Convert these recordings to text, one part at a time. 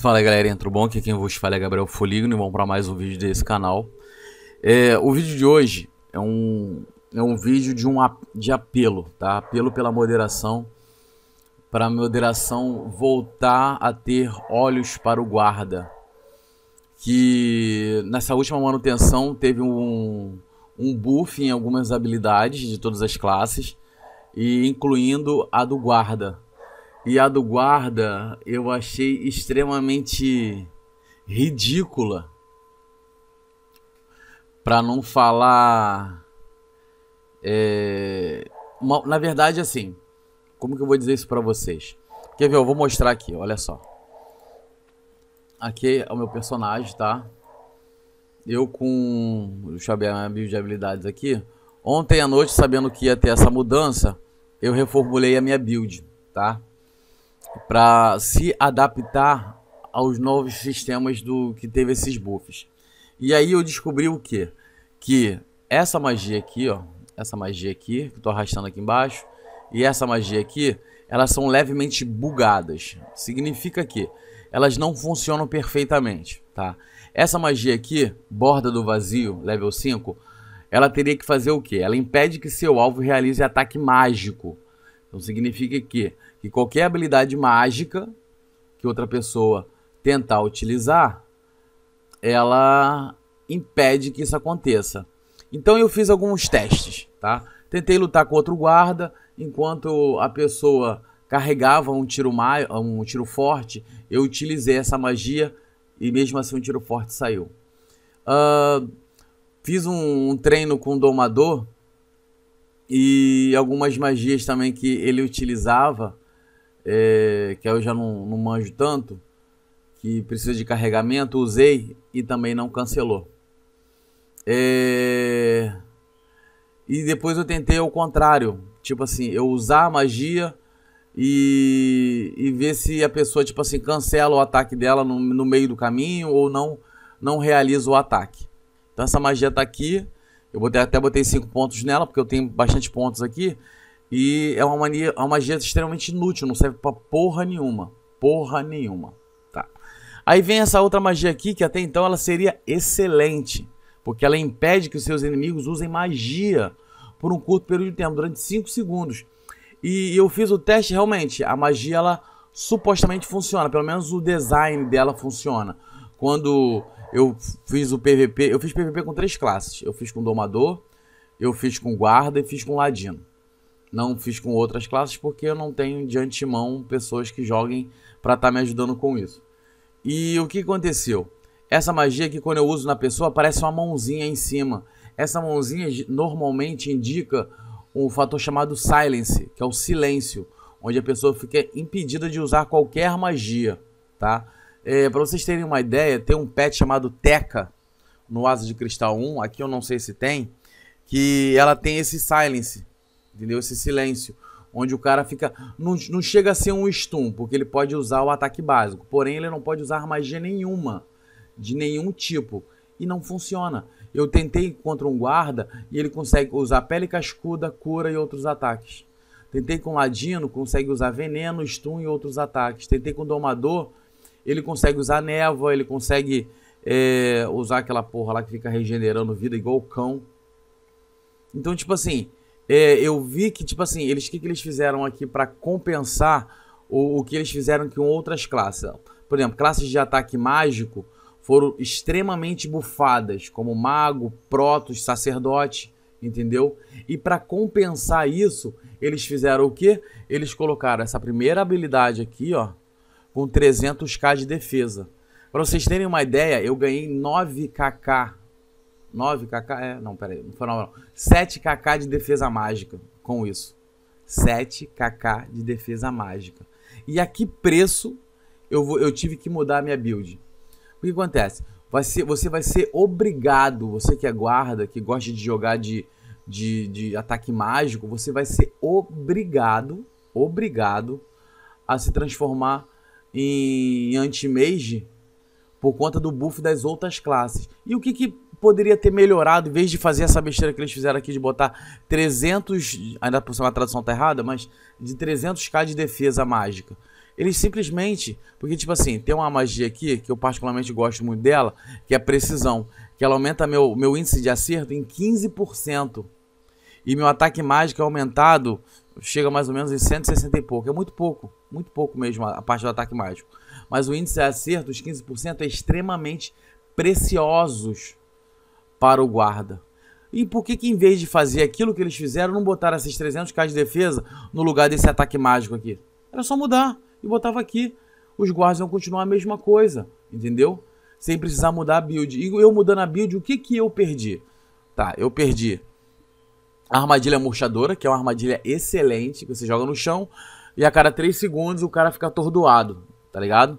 Fala galera, entro bom? Aqui quem vos fala é Gabriel Foligno e vamos para mais um vídeo desse canal. É, o vídeo de hoje é um, é um vídeo de, um, de apelo, tá? Apelo pela moderação, para a moderação voltar a ter olhos para o guarda. Que nessa última manutenção teve um, um buff em algumas habilidades de todas as classes, e incluindo a do guarda e a do guarda eu achei extremamente ridícula. Para não falar. É, na verdade, assim. Como que eu vou dizer isso para vocês? Quer ver? Eu vou mostrar aqui, olha só. Aqui é o meu personagem, tá? Eu com. Deixa eu abrir a minha bio de habilidades aqui. Ontem à noite, sabendo que ia ter essa mudança, eu reformulei a minha build, tá? para se adaptar aos novos sistemas do que teve esses buffs. E aí eu descobri o que? Que essa magia aqui, ó, essa magia aqui, que estou arrastando aqui embaixo, e essa magia aqui, elas são levemente bugadas. Significa que elas não funcionam perfeitamente, tá? Essa magia aqui, borda do vazio, level 5, ela teria que fazer o quê? Ela impede que seu alvo realize ataque mágico então significa que, que qualquer habilidade mágica que outra pessoa tentar utilizar, ela impede que isso aconteça. Então eu fiz alguns testes, tá? Tentei lutar com outro guarda, enquanto a pessoa carregava um tiro, um tiro forte, eu utilizei essa magia e mesmo assim um tiro forte saiu. Uh, fiz um, um treino com o domador e algumas magias também que ele utilizava, é, que eu já não, não manjo tanto, que precisa de carregamento, usei e também não cancelou. É... E depois eu tentei o contrário, tipo assim, eu usar a magia e, e ver se a pessoa, tipo assim, cancela o ataque dela no, no meio do caminho ou não, não realiza o ataque. Então essa magia está aqui, eu botei, até botei cinco pontos nela, porque eu tenho bastante pontos aqui. E é uma, mania, é uma magia extremamente inútil, não serve pra porra nenhuma. Porra nenhuma. Tá. Aí vem essa outra magia aqui, que até então ela seria excelente. Porque ela impede que os seus inimigos usem magia por um curto período de tempo, durante 5 segundos. E eu fiz o teste realmente, a magia ela supostamente funciona, pelo menos o design dela funciona. Quando eu fiz o PVP, eu fiz PVP com três classes. Eu fiz com domador, eu fiz com guarda e fiz com ladino. Não fiz com outras classes porque eu não tenho de antemão pessoas que joguem para estar tá me ajudando com isso. E o que aconteceu? Essa magia que quando eu uso na pessoa aparece uma mãozinha em cima. Essa mãozinha normalmente indica um fator chamado silence, que é o silêncio, onde a pessoa fica impedida de usar qualquer magia, tá? É, para vocês terem uma ideia, tem um pet chamado Teca no Asa de Cristal 1, aqui eu não sei se tem, que ela tem esse silence, entendeu? Esse silêncio, onde o cara fica... Não, não chega a ser um stun, porque ele pode usar o ataque básico, porém ele não pode usar magia nenhuma, de nenhum tipo, e não funciona. Eu tentei contra um guarda e ele consegue usar pele cascuda, cura e outros ataques. Tentei com Ladino, consegue usar veneno, stun e outros ataques. Tentei com Domador, ele consegue usar névoa, ele consegue é, usar aquela porra lá que fica regenerando vida igual o cão. Então, tipo assim, é, eu vi que, tipo assim, eles que, que eles fizeram aqui para compensar o, o que eles fizeram com outras classes. Por exemplo, classes de ataque mágico foram extremamente bufadas, como mago, protos, sacerdote, entendeu? E para compensar isso, eles fizeram o quê? Eles colocaram essa primeira habilidade aqui, ó, com 300k de defesa. Para vocês terem uma ideia, eu ganhei 9kk. 9kk? É, não, peraí, não foi não, não. 7kk de defesa mágica com isso. 7kk de defesa mágica. E a que preço eu, vou, eu tive que mudar a minha build? O que acontece? Vai ser, você vai ser obrigado, você que é guarda, que gosta de jogar de, de, de ataque mágico, você vai ser obrigado, obrigado a se transformar em anti-mage por conta do buff das outras classes. E o que, que poderia ter melhorado, em vez de fazer essa besteira que eles fizeram aqui de botar 300, ainda por cima a tradução tá errada, mas de 300k de defesa mágica. Eles simplesmente, porque tipo assim, tem uma magia aqui que eu particularmente gosto muito dela, que é a precisão, que ela aumenta meu, meu índice de acerto em 15%. E meu ataque mágico é aumentado chega mais ou menos em 160 e pouco. É muito pouco, muito pouco mesmo a, parte do ataque mágico. Mas o índice de acerto, os 15%, é extremamente preciosos para o guarda. E por que, que em vez de fazer aquilo que eles fizeram, não botaram esses 300k de defesa no lugar desse ataque mágico aqui? Era só mudar e botava aqui. Os guardas iam continuar a mesma coisa, entendeu? Sem precisar mudar a build. E eu mudando a build, o que, que eu perdi? Tá, eu perdi a armadilha murchadora, que é uma armadilha excelente, que você joga no chão e a cada 3 segundos o cara fica atordoado, tá ligado?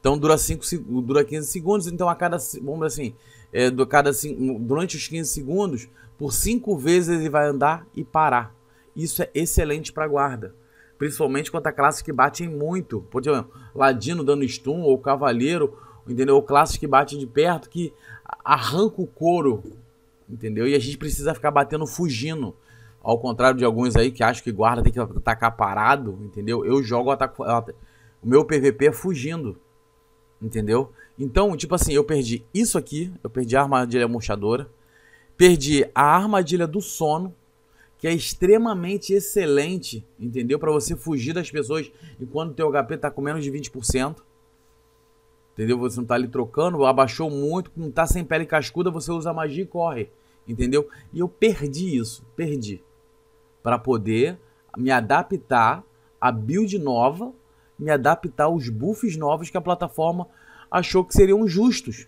Então dura, 5, dura 15 segundos, então a cada, vamos assim, é, do, cada, durante os 15 segundos, por 5 vezes ele vai andar e parar. Isso é excelente para guarda. Principalmente contra classes que batem muito. Por exemplo, Ladino dando stun, ou Cavaleiro, entendeu? Ou classes que batem de perto, que arranca o couro entendeu? E a gente precisa ficar batendo, fugindo. Ao contrário de alguns aí que acham que guarda tem que atacar parado, entendeu? Eu jogo, ataco, o meu PVP é fugindo, entendeu? Então, tipo assim, eu perdi isso aqui, eu perdi a armadilha murchadora, perdi a armadilha do sono, que é extremamente excelente, entendeu? Para você fugir das pessoas enquanto teu HP tá com menos de 20%. Entendeu? Você não está ali trocando, abaixou muito, não está sem pele cascuda, você usa magia e corre. Entendeu? E eu perdi isso, perdi. Para poder me adaptar à build nova, me adaptar aos buffs novos que a plataforma achou que seriam justos.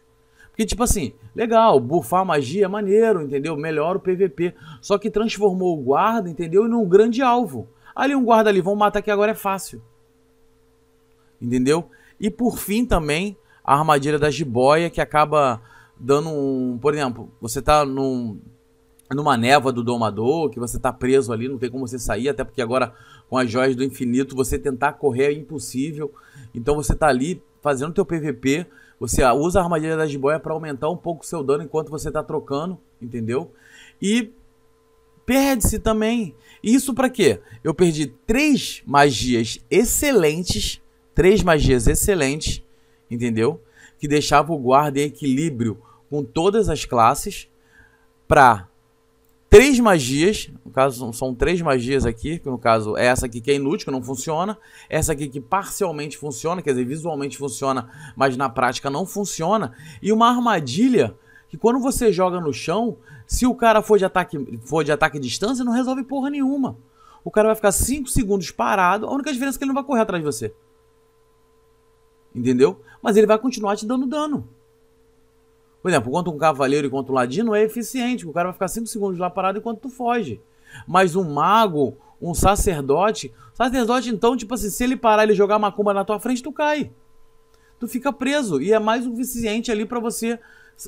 Porque, tipo assim, legal, buffar magia é maneiro, entendeu? Melhora o PVP. Só que transformou o guarda, entendeu? Em um grande alvo. Ali um guarda ali, vamos matar que agora é fácil. Entendeu? E por fim também a armadilha da jiboia que acaba dando um. Por exemplo, você tá num, numa névoa do domador, que você tá preso ali, não tem como você sair, até porque agora com as joias do infinito você tentar correr é impossível. Então você tá ali fazendo teu PVP, você usa a armadilha da jiboia para aumentar um pouco o seu dano enquanto você tá trocando, entendeu? E perde-se também. Isso para quê? Eu perdi três magias excelentes três magias excelentes, entendeu? Que deixava o guarda em equilíbrio com todas as classes para três magias, no caso são três magias aqui, que no caso é essa aqui que é inútil, que não funciona, essa aqui que parcialmente funciona, quer dizer, visualmente funciona, mas na prática não funciona, e uma armadilha que quando você joga no chão, se o cara for de ataque, for de ataque à distância, não resolve porra nenhuma. O cara vai ficar 5 segundos parado, a única diferença é que ele não vai correr atrás de você. Entendeu? Mas ele vai continuar te dando dano. Por exemplo, contra um cavaleiro e contra um ladino é eficiente. O cara vai ficar 5 segundos lá parado enquanto tu foge. Mas um mago, um sacerdote... Sacerdote, então, tipo assim, se ele parar e jogar macumba na tua frente, tu cai. Tu fica preso. E é mais um eficiente ali para você...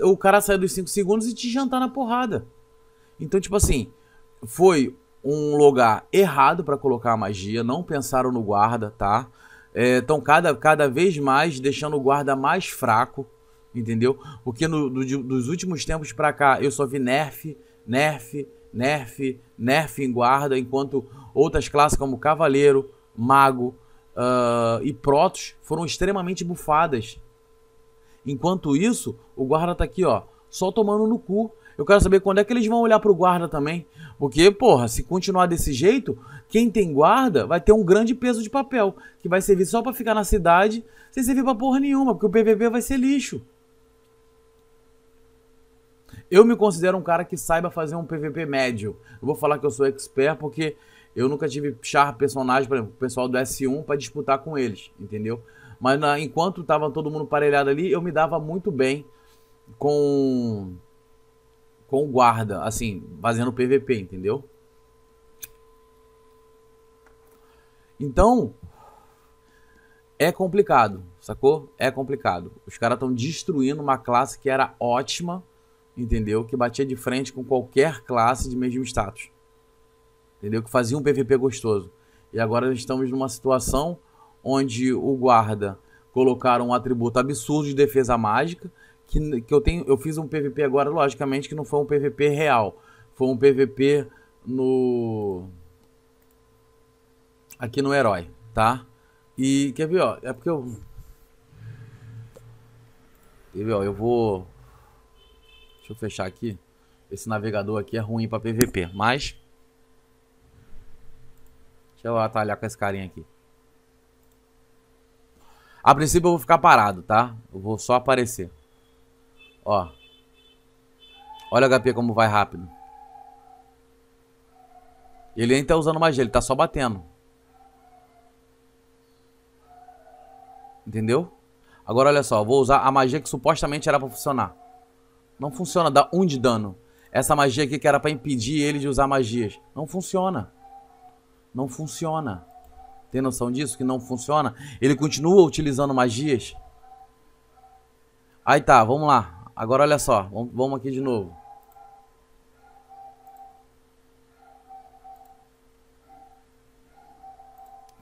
O cara sair dos 5 segundos e te jantar na porrada. Então, tipo assim, foi um lugar errado para colocar a magia, não pensaram no guarda, tá? estão é, então, cada, cada vez mais deixando o guarda mais fraco, entendeu? Porque no, do, dos últimos tempos para cá eu só vi nerf, nerf, nerf, nerf em guarda, enquanto outras classes como cavaleiro, mago uh, e protos foram extremamente bufadas. Enquanto isso, o guarda tá aqui, ó, só tomando no cu, eu quero saber quando é que eles vão olhar para o guarda também. Porque, porra, se continuar desse jeito, quem tem guarda vai ter um grande peso de papel, que vai servir só para ficar na cidade, sem servir para porra nenhuma, porque o PVP vai ser lixo. Eu me considero um cara que saiba fazer um PVP médio. Eu vou falar que eu sou expert porque eu nunca tive char personagem, por exemplo, o pessoal do S1 para disputar com eles, entendeu? Mas na, enquanto tava todo mundo parelhado ali, eu me dava muito bem com com guarda, assim, fazendo PVP, entendeu? Então, é complicado, sacou? É complicado. Os caras estão destruindo uma classe que era ótima, entendeu? Que batia de frente com qualquer classe de mesmo status. Entendeu? Que fazia um PVP gostoso. E agora estamos numa situação onde o guarda colocaram um atributo absurdo de defesa mágica, que, que eu tenho. Eu fiz um PVP agora, logicamente, que não foi um PVP real. Foi um PVP no. Aqui no herói, tá? E quer ver, ó? É porque eu. Quer ver, ó? Eu vou. Deixa eu fechar aqui. Esse navegador aqui é ruim pra PVP, mas. Deixa eu atalhar com esse carinha aqui. A princípio eu vou ficar parado, tá? Eu vou só aparecer. Ó. Olha o HP como vai rápido. Ele nem tá usando magia, ele tá só batendo. Entendeu? Agora olha só, vou usar a magia que supostamente era pra funcionar. Não funciona, dá um de dano. Essa magia aqui que era pra impedir ele de usar magias. Não funciona. Não funciona. Tem noção disso? Que não funciona? Ele continua utilizando magias? Aí tá, vamos lá. Agora olha só, vamos aqui de novo.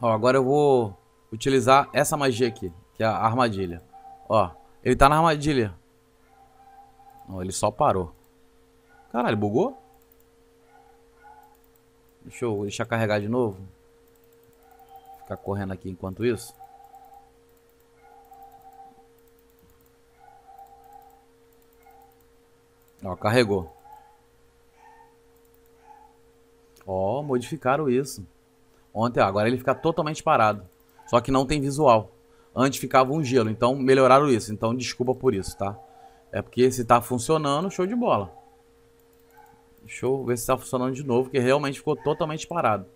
Ó, agora eu vou utilizar essa magia aqui, que é a armadilha. Ó, ele tá na armadilha. Ó, ele só parou. Caralho, bugou? Deixa eu deixar carregar de novo. Ficar correndo aqui enquanto isso. Ó, carregou. Ó, modificaram isso. Ontem, ó, agora ele fica totalmente parado. Só que não tem visual. Antes ficava um gelo, então melhoraram isso. Então desculpa por isso, tá? É porque se tá funcionando, show de bola. Deixa eu ver se tá funcionando de novo, que realmente ficou totalmente parado.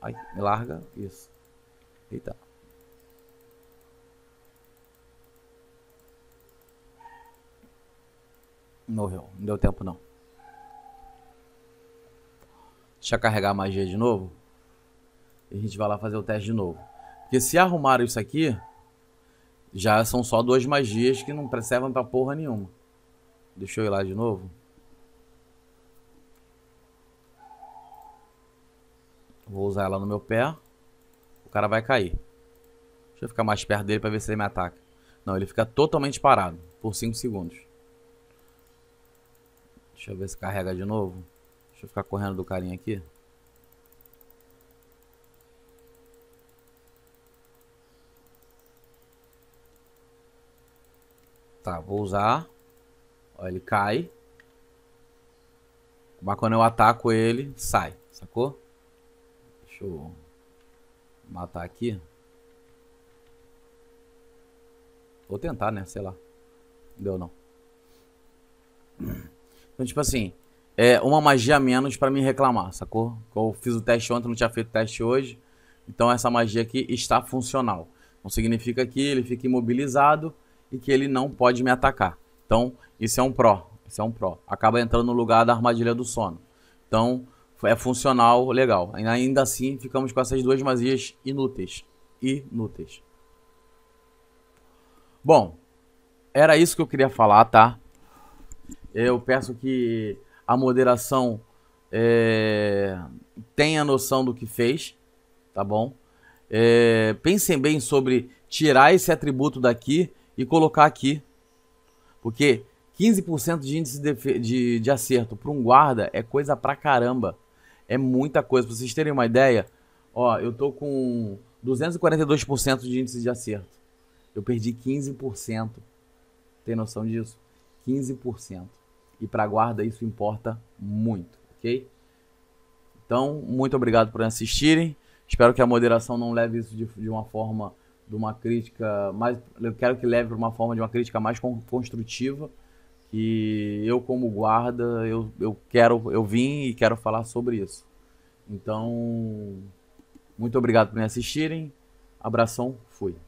Aí, larga isso. Eita. Morreu, não deu tempo não. Deixa eu carregar a magia de novo. E a gente vai lá fazer o teste de novo. Porque se arrumaram isso aqui, já são só duas magias que não servem pra porra nenhuma. Deixa eu ir lá de novo. Vou usar ela no meu pé. O cara vai cair. Deixa eu ficar mais perto dele pra ver se ele me ataca. Não, ele fica totalmente parado por 5 segundos. Deixa eu ver se carrega de novo. Deixa eu ficar correndo do carinha aqui. Tá, vou usar. Ó, ele cai. Mas quando eu ataco ele, sai, sacou? Deixa eu matar aqui. Vou tentar, né? Sei lá. Deu não. Então, tipo assim, é uma magia menos para me reclamar, sacou? Eu fiz o teste ontem, não tinha feito o teste hoje. Então essa magia aqui está funcional. Não significa que ele fica imobilizado e que ele não pode me atacar. Então, isso é um pró. Isso é um pró. Acaba entrando no lugar da armadilha do sono. Então, é funcional, legal. Ainda assim, ficamos com essas duas magias inúteis. Inúteis. Bom, era isso que eu queria falar, tá? Eu peço que a moderação é, tenha noção do que fez, tá bom? É, pensem bem sobre tirar esse atributo daqui e colocar aqui. Porque 15% de índice de, de, de acerto para um guarda é coisa pra caramba. É muita coisa. Pra vocês terem uma ideia, ó, eu tô com 242% de índice de acerto. Eu perdi 15%. Tem noção disso? 15% e para a guarda isso importa muito, ok? Então, muito obrigado por assistirem. Espero que a moderação não leve isso de, de uma forma de uma crítica mais. Eu quero que leve para uma forma de uma crítica mais construtiva. E eu, como guarda, eu, eu quero, eu vim e quero falar sobre isso. Então, muito obrigado por me assistirem. Abração, fui.